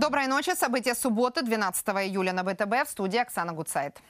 Доброй ночи. События субботы, 12 июля на ВТБ. В студии Оксана Гуцайт.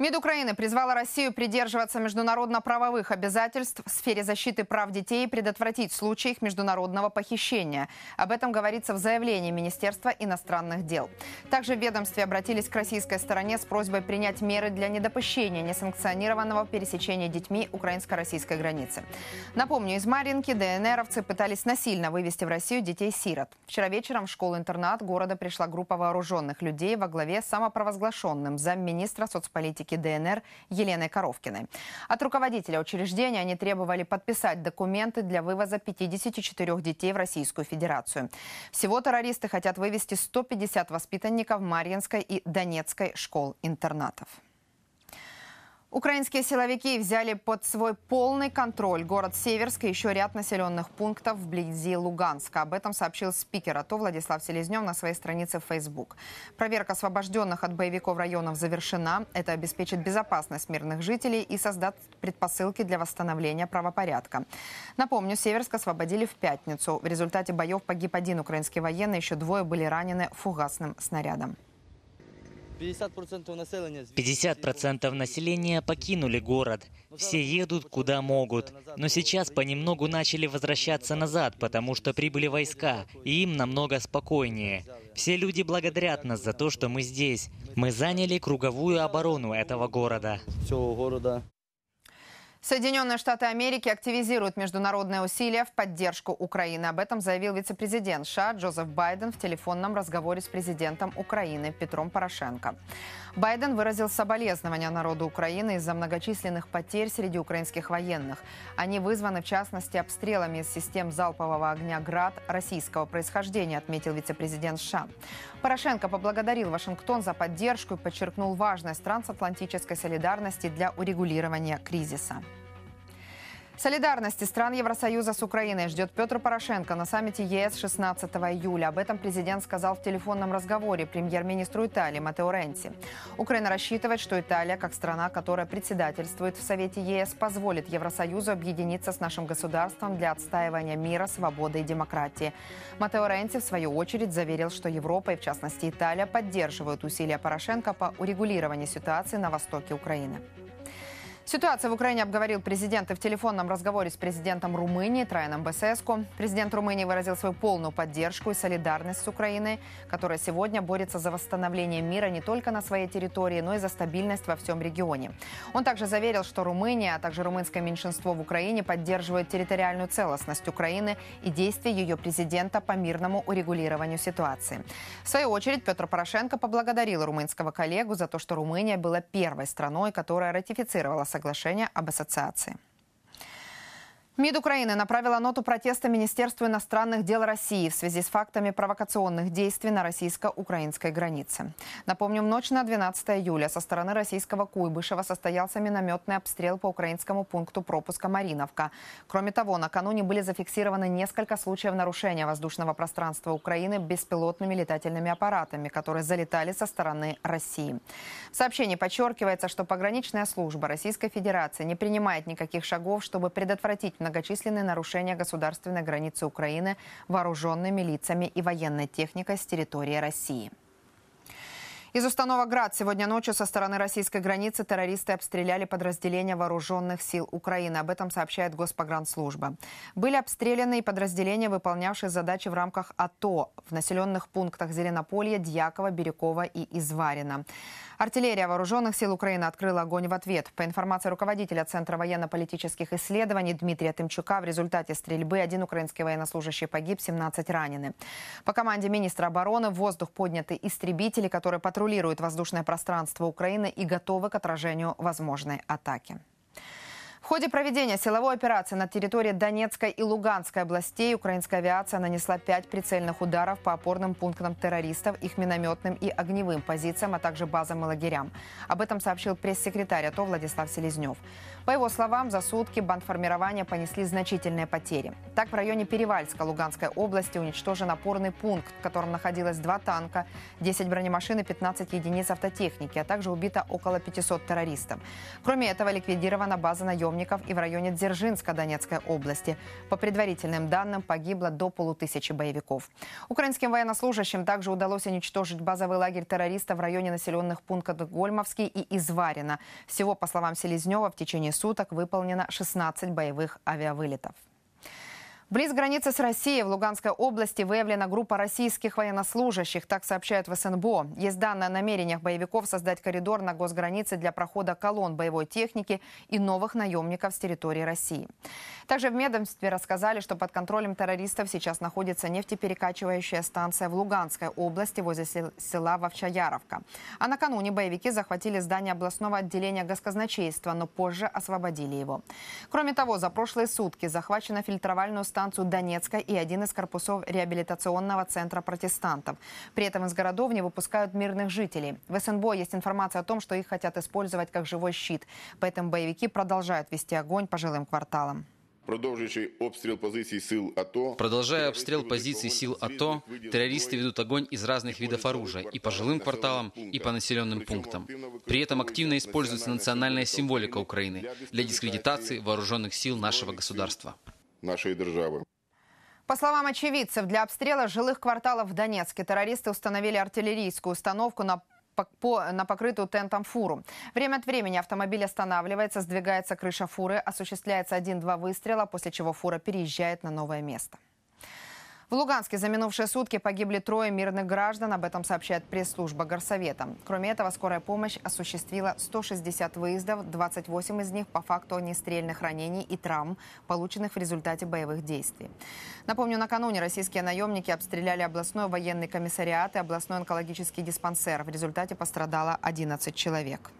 МИД Украины призвала Россию придерживаться международно-правовых обязательств в сфере защиты прав детей и предотвратить случаи их международного похищения. Об этом говорится в заявлении Министерства иностранных дел. Также в ведомстве обратились к российской стороне с просьбой принять меры для недопущения несанкционированного пересечения детьми украинско-российской границы. Напомню, из Маринки ДНРовцы пытались насильно вывести в Россию детей-сирот. Вчера вечером в школу-интернат города пришла группа вооруженных людей во главе с самопровозглашенным замминистра соцполитики политики ДНР Еленой Коровкиной. От руководителя учреждения они требовали подписать документы для вывоза 54 детей в Российскую Федерацию. Всего террористы хотят вывести 150 воспитанников Марьинской и Донецкой школ-интернатов. Украинские силовики взяли под свой полный контроль город Северск и еще ряд населенных пунктов вблизи Луганска. Об этом сообщил спикер АТО Владислав Селезнев на своей странице в Facebook. Проверка освобожденных от боевиков районов завершена. Это обеспечит безопасность мирных жителей и создаст предпосылки для восстановления правопорядка. Напомню, Северск освободили в пятницу. В результате боев погиб один украинский военный, еще двое были ранены фугасным снарядом. 50% населения... населения покинули город. Все едут куда могут. Но сейчас понемногу начали возвращаться назад, потому что прибыли войска, и им намного спокойнее. Все люди благодарят нас за то, что мы здесь. Мы заняли круговую оборону этого города. Всего города. Соединенные Штаты Америки активизируют международные усилия в поддержку Украины. Об этом заявил вице-президент США Джозеф Байден в телефонном разговоре с президентом Украины Петром Порошенко. Байден выразил соболезнования народу Украины из-за многочисленных потерь среди украинских военных. Они вызваны, в частности, обстрелами из систем залпового огня «Град» российского происхождения, отметил вице-президент США. Порошенко поблагодарил Вашингтон за поддержку и подчеркнул важность трансатлантической солидарности для урегулирования кризиса. Солидарности стран Евросоюза с Украиной ждет Петр Порошенко на саммите ЕС 16 июля. Об этом президент сказал в телефонном разговоре премьер-министру Италии Матео Ренци. Украина рассчитывает, что Италия, как страна, которая председательствует в Совете ЕС, позволит Евросоюзу объединиться с нашим государством для отстаивания мира, свободы и демократии. Матео Ренци, в свою очередь, заверил, что Европа и, в частности, Италия поддерживают усилия Порошенко по урегулированию ситуации на востоке Украины. Ситуацию в Украине обговорил президент и в телефонном разговоре с президентом Румынии Трайаном Басеску. Президент Румынии выразил свою полную поддержку и солидарность с Украиной, которая сегодня борется за восстановление мира не только на своей территории, но и за стабильность во всем регионе. Он также заверил, что Румыния, а также румынское меньшинство в Украине поддерживают территориальную целостность Украины и действия ее президента по мирному урегулированию ситуации. В свою очередь Петр Порошенко поблагодарил румынского коллегу за то, что Румыния была первой страной, которая ратифицировала соглашения об ассоциации. МИД Украины направила ноту протеста Министерству иностранных дел России в связи с фактами провокационных действий на российско-украинской границе. Напомним, ночь на 12 июля со стороны российского Куйбышева состоялся минометный обстрел по украинскому пункту пропуска Мариновка. Кроме того, накануне были зафиксированы несколько случаев нарушения воздушного пространства Украины беспилотными летательными аппаратами, которые залетали со стороны России. В сообщении подчеркивается, что пограничная служба Российской Федерации не принимает никаких шагов, чтобы предотвратить многочисленные нарушения государственной границы Украины вооруженными лицами и военной техникой с территории России. Из установок «Град» сегодня ночью со стороны российской границы террористы обстреляли подразделения вооруженных сил Украины. Об этом сообщает Госпогранслужба. Были обстреляны и подразделения, выполнявшие задачи в рамках АТО в населенных пунктах Зеленополья, Дьякова, Бирюкова и Изварина. Артиллерия вооруженных сил Украины открыла огонь в ответ. По информации руководителя Центра военно-политических исследований Дмитрия Тымчука, в результате стрельбы один украинский военнослужащий погиб, 17 ранены. По команде министра обороны в воздух подняты истребители, которые патрулируют контролируют воздушное пространство Украины и готовы к отражению возможной атаки. В ходе проведения силовой операции на территории Донецкой и Луганской областей украинская авиация нанесла пять прицельных ударов по опорным пунктам террористов, их минометным и огневым позициям, а также базам и лагерям. Об этом сообщил пресс-секретарь АТО Владислав Селезнев. По его словам, за сутки бандформирования понесли значительные потери. Так, в районе Перевальска Луганской области уничтожен опорный пункт, в котором находилось два танка, 10 бронемашин и 15 единиц автотехники, а также убито около 500 террористов. Кроме этого, ликвидирована база наемных наемников и в районе Дзержинска Донецкой области. По предварительным данным, погибло до полутысячи боевиков. Украинским военнослужащим также удалось уничтожить базовый лагерь террориста в районе населенных пунктов Гольмовский и Изварина. Всего, по словам Селезнева, в течение суток выполнено 16 боевых авиавылетов. Близ границы с Россией в Луганской области выявлена группа российских военнослужащих, так сообщают в СНБО. Есть данные о намерениях боевиков создать коридор на госгранице для прохода колонн боевой техники и новых наемников с территории России. Также в ведомстве рассказали, что под контролем террористов сейчас находится нефтеперекачивающая станция в Луганской области возле села Вовчаяровка. А накануне боевики захватили здание областного отделения госказначейства, но позже освободили его. Кроме того, за прошлые сутки захвачена фильтровальная станцию Донецка и один из корпусов реабилитационного центра протестантов. При этом из городов не выпускают мирных жителей. В СНБО есть информация о том, что их хотят использовать как живой щит. Поэтому боевики продолжают вести огонь по жилым кварталам. обстрел позиций сил АТО. Продолжая обстрел позиций сил АТО, террористы ведут огонь из разных видов оружия и по жилым кварталам, и по населенным пунктам. При этом активно используется национальная символика Украины для дискредитации вооруженных сил нашего государства нашей державы. По словам очевидцев, для обстрела жилых кварталов в Донецке террористы установили артиллерийскую установку на по, на покрытую тентом фуру. Время от времени автомобиль останавливается, сдвигается крыша фуры, осуществляется один-два выстрела, после чего фура переезжает на новое место. В Луганске за минувшие сутки погибли трое мирных граждан, об этом сообщает пресс-служба Горсовета. Кроме этого, скорая помощь осуществила 160 выездов, 28 из них по факту нестрельных ранений и травм, полученных в результате боевых действий. Напомню, накануне российские наемники обстреляли областной военный комиссариат и областной онкологический диспансер. В результате пострадало 11 человек.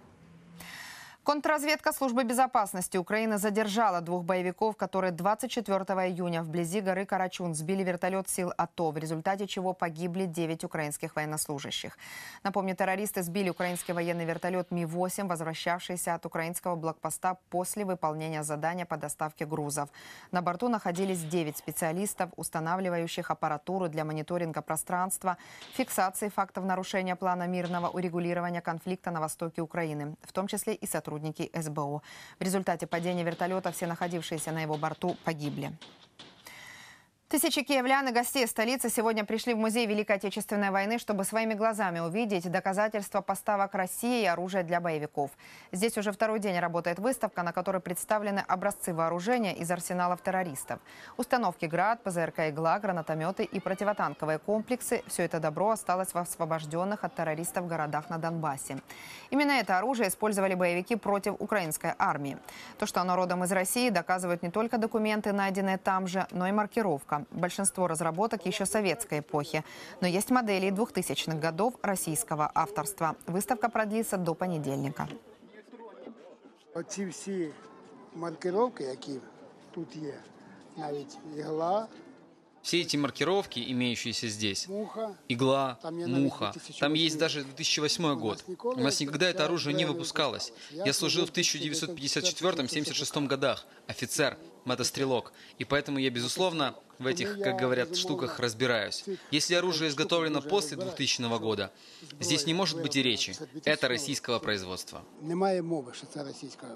Контрразведка Службы безопасности Украины задержала двух боевиков, которые 24 июня вблизи горы Карачун сбили вертолет сил АТО, в результате чего погибли 9 украинских военнослужащих. Напомню, террористы сбили украинский военный вертолет Ми-8, возвращавшийся от украинского блокпоста после выполнения задания по доставке грузов. На борту находились 9 специалистов, устанавливающих аппаратуру для мониторинга пространства, фиксации фактов нарушения плана мирного урегулирования конфликта на востоке Украины, в том числе и сотрудничества сотрудники СБУ. В результате падения вертолета все находившиеся на его борту погибли. Тысячи киевлян и гостей столицы сегодня пришли в музей Великой Отечественной войны, чтобы своими глазами увидеть доказательства поставок России и оружия для боевиков. Здесь уже второй день работает выставка, на которой представлены образцы вооружения из арсеналов террористов. Установки «Град», ПЗРК «Игла», гранатометы и противотанковые комплексы – все это добро осталось в освобожденных от террористов городах на Донбассе. Именно это оружие использовали боевики против украинской армии. То, что оно родом из России, доказывают не только документы, найденные там же, но и маркировка. Большинство разработок еще советской эпохи. Но есть модели 2000-х годов российского авторства. Выставка продлится до понедельника. Оці всі маркировки, які тут є, навіть игла, все эти маркировки, имеющиеся здесь, игла, муха, там есть даже 2008 год. У нас никогда это оружие не выпускалось. Я служил в 1954-76 годах, офицер, мотострелок, и поэтому я, безусловно, в этих, как говорят, штуках разбираюсь. Если оружие изготовлено после 2000 года, здесь не может быть и речи. Это российского производства. Немає мови, що це російського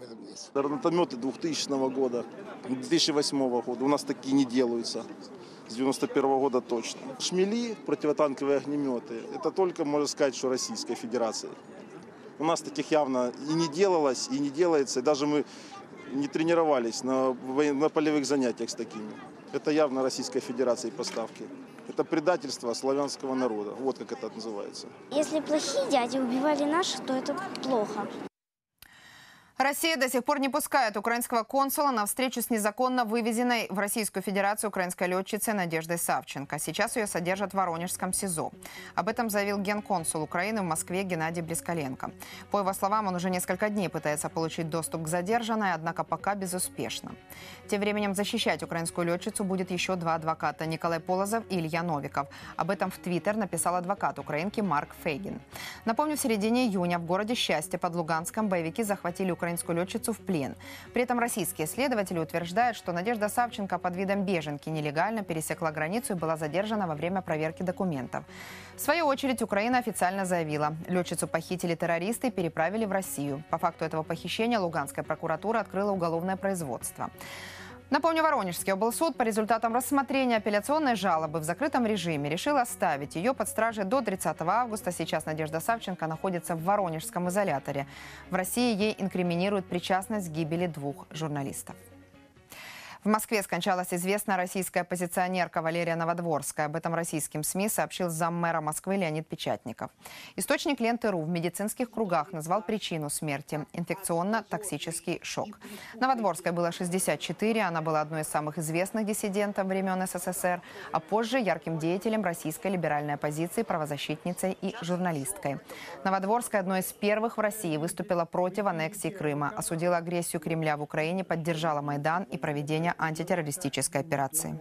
виробництва. Гранатометы 2000 года, 2008 года у нас такие не делаются. С 91 года точно. Шмели, противотанковые огнеметы, это только, можно сказать, что Российской Федерации. У нас таких явно и не делалось, и не делается. И даже мы не тренировались на, на полевых занятиях с такими. Это явно Российской Федерации поставки. Это предательство славянского народа. Вот как это называется. Если плохие дяди убивали наших, то это плохо. Россия до сих пор не пускает украинского консула на встречу с незаконно вывезенной в Российскую Федерацию украинской летчицей Надеждой Савченко. Сейчас ее содержат в Воронежском СИЗО. Об этом заявил генконсул Украины в Москве Геннадий Блескаленко. По его словам, он уже несколько дней пытается получить доступ к задержанной, однако пока безуспешно. Тем временем защищать украинскую летчицу будет еще два адвоката – Николай Полозов и Илья Новиков. Об этом в Твиттер написал адвокат украинки Марк Фейгин. Напомню, в середине июня в городе Счастье под Луганском боевики захватили украинскую украинскую летчицу в плен. При этом российские следователи утверждают, что Надежда Савченко под видом беженки нелегально пересекла границу и была задержана во время проверки документов. В свою очередь, Украина официально заявила, летчицу похитили террористы и переправили в Россию. По факту этого похищения Луганская прокуратура открыла уголовное производство. Напомню, Воронежский облсуд по результатам рассмотрения апелляционной жалобы в закрытом режиме решил оставить ее под стражей до 30 августа. Сейчас Надежда Савченко находится в Воронежском изоляторе. В России ей инкриминируют причастность к гибели двух журналистов. В Москве скончалась известная российская оппозиционерка Валерия Новодворская. Об этом российским СМИ сообщил заммэра Москвы Леонид Печатников. Источник ленты РУ в медицинских кругах назвал причину смерти – инфекционно-токсический шок. Новодворская было 64, она была одной из самых известных диссидентов времен СССР, а позже ярким деятелем российской либеральной оппозиции, правозащитницей и журналисткой. Новодворская одной из первых в России выступила против аннексии Крыма, осудила агрессию Кремля в Украине, поддержала Майдан и проведение антитеррористической операции.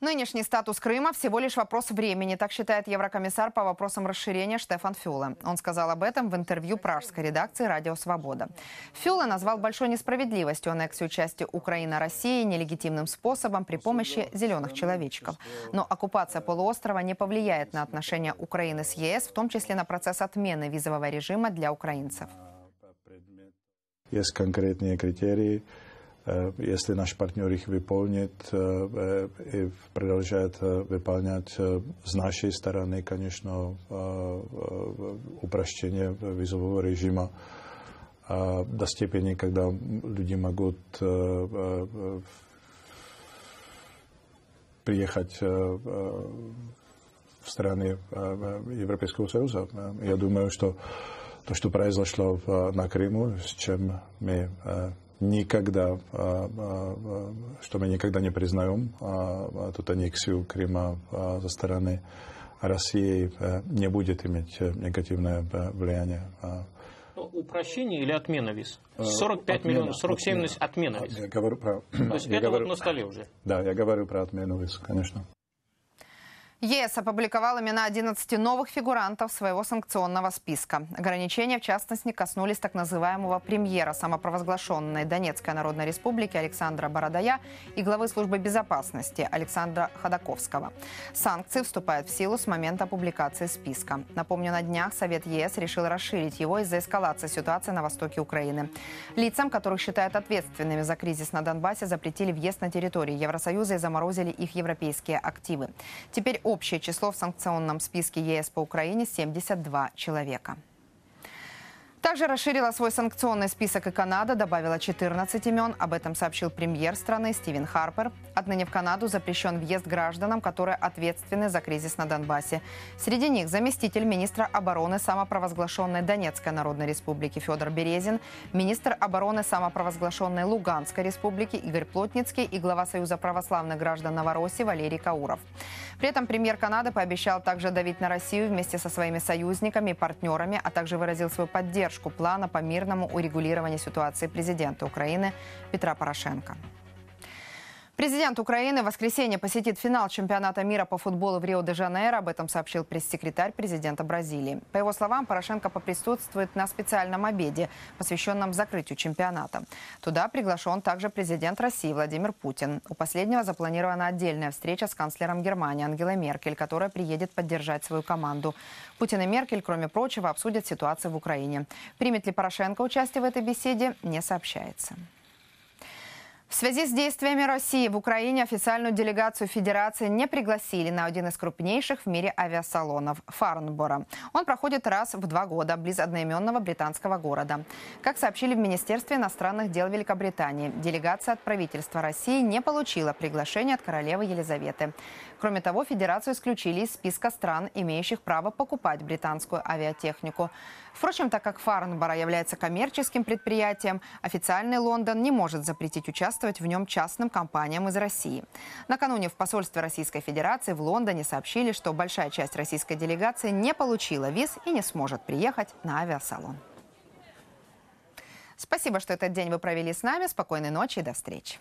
Нынешний статус Крыма всего лишь вопрос времени, так считает еврокомиссар по вопросам расширения Штефан Фюле. Он сказал об этом в интервью пражской редакции «Радио Свобода». Фюле назвал большой несправедливостью аннексию части Украины России нелегитимным способом при помощи зеленых человечков. Но оккупация полуострова не повлияет на отношения Украины с ЕС, в том числе на процесс отмены визового режима для украинцев. jest konkrétní kritérii, eh, jestli na partnerích vyplnit eh, eh, i prodlžet vyplňat z naší strany, konečno, upraštění vizového režima do stěpění, kdy lidi mohou přijet v strany Evropského sejuzu. Já ja, že то, что произошло в, э, на Крыму, с чем мы э, никогда, э, что мы никогда не признаем, тут аннексию Крыма со стороны России не будет иметь негативное влияние. Ну, упрощение или отмена виз? 45 отмена, миллионов, 47 отмена. отмена виз. Я говорю про... То есть я это говорю, вот на столе уже? Да, я говорю про отмену виз, конечно. ЕС опубликовал имена 11 новых фигурантов своего санкционного списка. Ограничения, в частности, коснулись так называемого премьера самопровозглашенной Донецкой Народной Республики Александра Бородая и главы службы безопасности Александра Ходаковского. Санкции вступают в силу с момента публикации списка. Напомню, на днях Совет ЕС решил расширить его из-за эскалации ситуации на востоке Украины. Лицам, которых считают ответственными за кризис на Донбассе, запретили въезд на территории Евросоюза и заморозили их европейские активы. Теперь Общее число в санкционном списке ЕС по Украине 72 человека. Также расширила свой санкционный список и Канада, добавила 14 имен. Об этом сообщил премьер страны Стивен Харпер. Отныне в Канаду запрещен въезд гражданам, которые ответственны за кризис на Донбассе. Среди них заместитель министра обороны самопровозглашенной Донецкой Народной Республики Федор Березин, министр обороны самопровозглашенной Луганской Республики Игорь Плотницкий и глава Союза православных граждан Новороссии Валерий Кауров. При этом премьер Канады пообещал также давить на Россию вместе со своими союзниками и партнерами, а также выразил свою поддержку поддержку плана по мирному урегулированию ситуации президента Украины Петра Порошенко. Президент Украины в воскресенье посетит финал чемпионата мира по футболу в Рио-де-Жанейро. Об этом сообщил пресс-секретарь президента Бразилии. По его словам, Порошенко поприсутствует на специальном обеде, посвященном закрытию чемпионата. Туда приглашен также президент России Владимир Путин. У последнего запланирована отдельная встреча с канцлером Германии Ангелой Меркель, которая приедет поддержать свою команду. Путин и Меркель, кроме прочего, обсудят ситуацию в Украине. Примет ли Порошенко участие в этой беседе, не сообщается. В связи с действиями России в Украине официальную делегацию Федерации не пригласили на один из крупнейших в мире авиасалонов – Фарнбора. Он проходит раз в два года близ одноименного британского города. Как сообщили в Министерстве иностранных дел Великобритании, делегация от правительства России не получила приглашение от королевы Елизаветы. Кроме того, Федерацию исключили из списка стран, имеющих право покупать британскую авиатехнику. Впрочем, так как Фарнбора является коммерческим предприятием, официальный Лондон не может запретить участвовать в нем частным компаниям из России. Накануне в посольстве Российской Федерации в Лондоне сообщили, что большая часть российской делегации не получила виз и не сможет приехать на авиасалон. Спасибо, что этот день вы провели с нами. Спокойной ночи и до встречи.